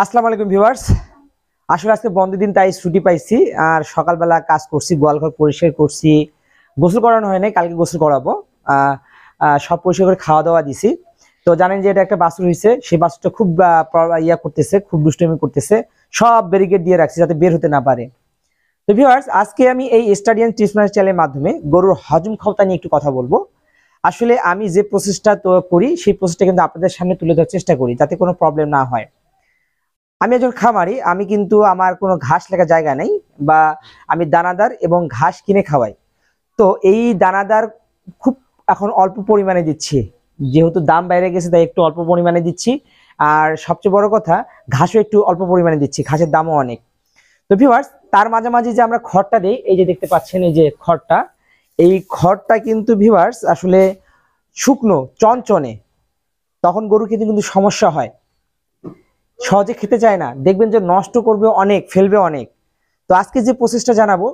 আসসালামু আলাইকুম ভিউয়ার্স আসলে আজকে বন্ধ দিন তাই ছুটি পাইছি আর সকালবেলা কাজ করছি গোয়ালঘর পরিষ্কার করছি গোসল করানো হয় নাই কালকে গোসল করাবো সব পরিষ্কার করে খাওয়া দাওয়া দিছি তো জানেন যে এটা একটা বাসুর হয়েছে সেই বাসুরটা খুব ইয়া করতেছে খুব দুষ্টমি করতেছে সব ব্যারিকেড দিয়ে রাখছি যাতে বের হতে না পারে তো ভিউয়ার্স আজকে আমি এই স্টাডিয়ান ট্রিসমাস চ্যানেলের মাধ্যমে গরুর হজম ক্ষমতা নিয়ে একটু কথা বলবো আসলে আমি যে প্রসেসটা তো করি সেই প্রসেসটা কিন্তু আপনাদের সামনে তুলে ধরার চেষ্টা করি যাতে কোনো প্রবলেম না হয় আমি একজন খামারি আমি কিন্তু আমার কোনো ঘাস লেখা জায়গা নেই বা আমি দানাদার এবং ঘাস কিনে খাওয়াই তো এই দানাদার খুব এখন অল্প পরিমাণে দিচ্ছি যেহেতু দাম বাইরে গেছে তাই একটু অল্প পরিমাণে দিচ্ছি আর সবচেয়ে বড় কথা ঘাসও একটু অল্প পরিমাণে দিচ্ছি ঘাসের দামও অনেক তো ভিওয়ার্স তার মাঝামাঝি যে আমরা খড়টা দিই এই যে দেখতে পাচ্ছেন এই যে খড়টা এই খড়টা কিন্তু ভিওয়ার্স আসলে শুকনো চনচনে তখন গরু খেতে কিন্তু সমস্যা হয় সহজে খেতে চায় না দেখবেন যে নষ্ট করবে অনেক ফেলবে অনেক তো আজকে যে প্রসেসটা জানাবো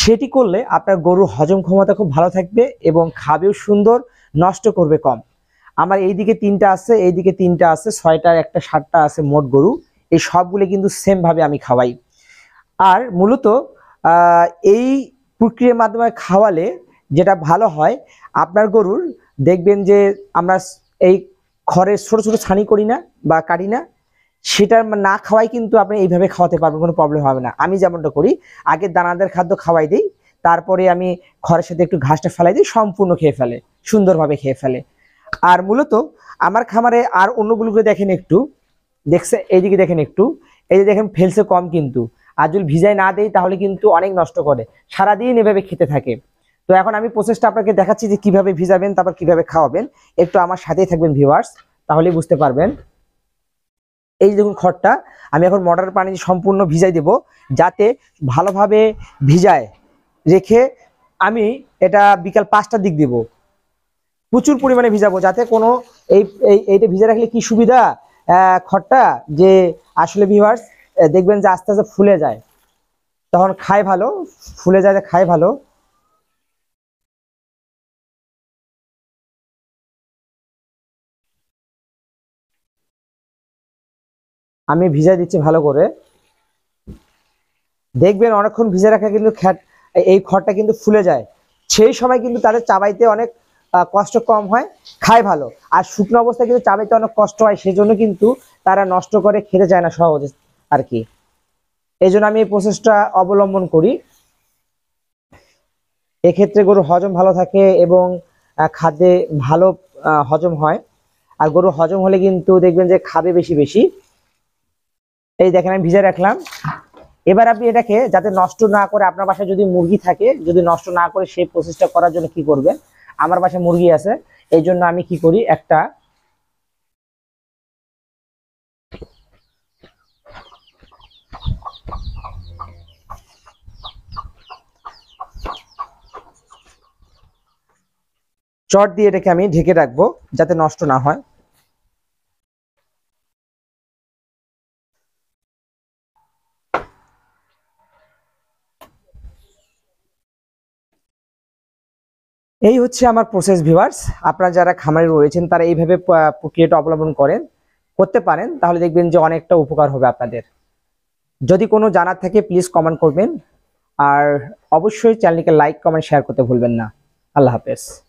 সেটি করলে আপনার গরুর হজম ক্ষমতা খুব ভালো থাকবে এবং খাবেও সুন্দর নষ্ট করবে কম আমার এইদিকে তিনটা আছে এইদিকে তিনটা আছে ছয়টা একটা সাতটা আছে মোট গরু এই সবগুলো কিন্তু সেমভাবে আমি খাওয়াই আর মূলত এই প্রক্রিয়ার মাধ্যমে খাওয়ালে যেটা ভালো হয় আপনার গরুর দেখবেন যে আমরা এই খড়ের ছোট ছোট ছানি করি না বা কাটি না সেটা না খাওয়াই কিন্তু আপনি এইভাবে খাওয়াতে পারবেন কোনো প্রবলেম হবে না আমি যেমনটা করি আগে দানাদার খাদ্য খাওয়াই দিই তারপরে আমি ঘরের সাথে একটু ঘাসটা ফেলাই দিই সম্পূর্ণ খেয়ে ফেলে সুন্দরভাবে খেয়ে ফেলে আর মূলত আমার খামারে আর অন্যগুলোকে দেখেন একটু দেখছে এইদিকে দেখেন একটু এই যে দেখেন ফেলছে কম কিন্তু আর যদি ভিজায় না দেয় তাহলে কিন্তু অনেক নষ্ট করে সারাদিন এভাবে খেতে থাকে তো এখন আমি প্রসেসটা আপনাকে দেখাচ্ছি যে কিভাবে ভিজাবেন তারপর কিভাবে খাওয়াবেন একটু আমার সাথেই থাকবেন ভিওয়ার্স তাহলেই বুঝতে পারবেন এই দেখুন খড়টা আমি এখন মটর পানি সম্পূর্ণ ভিজাই দেব যাতে ভালোভাবে ভিজায় রেখে আমি এটা বিকাল পাঁচটার দিক দেব প্রচুর পরিমাণে ভিজাবো যাতে কোনো এই এইটা ভিজা রাখলে কি সুবিধা খড়টা যে আসলে ভিভার্স দেখবেন যে আস্তে আস্তে ফুলে যায় তখন খায় ভালো ফুলে যায় খায় ভালো আমি ভিজা দিচ্ছি ভালো করে দেখবেন অনেকক্ষণ ভিজে রাখা কিন্তু খ্যাট এই খড়টা কিন্তু ফুলে যায় সেই সময় কিন্তু তাদের চাবাইতে অনেক কষ্ট কম হয় খায় ভালো আর শুকনো অবস্থায় কিন্তু চাবাইতে অনেক কষ্ট হয় সেই জন্য কিন্তু তারা নষ্ট করে খেতে চায় না সহজে আর কি এই আমি এই প্রসেসটা অবলম্বন করি এক্ষেত্রে গরু হজম ভালো থাকে এবং খাদ্যে ভালো হজম হয় আর গরু হজম হলে কিন্তু দেখবেন যে খাবে বেশি বেশি এই দেখেন আমি ভিজে রাখলাম এবার আপনি এটাকে যাতে নষ্ট না করে আপনার বাসায় যদি মুরগি থাকে যদি নষ্ট না করে সেই প্রসেসটা করার জন্য কি করবেন আমার বাসায় মুরগি আছে এই জন্য আমি কি করি একটা চট দিয়ে এটাকে আমি ঢেকে রাখবো যাতে নষ্ট না হয় এই হচ্ছে আমার প্রসেস ভিভার্স আপনারা যারা খামারে রয়েছেন তারা এইভাবে প্রক্রিয়াটা অবলম্বন করেন করতে পারেন তাহলে দেখবেন যে অনেকটা উপকার হবে আপনাদের যদি কোনো জানার থাকে প্লিজ কমেন্ট করবেন আর অবশ্যই চ্যানেলকে লাইক কমেন্ট শেয়ার করতে ভুলবেন না আল্লাহ হাফেজ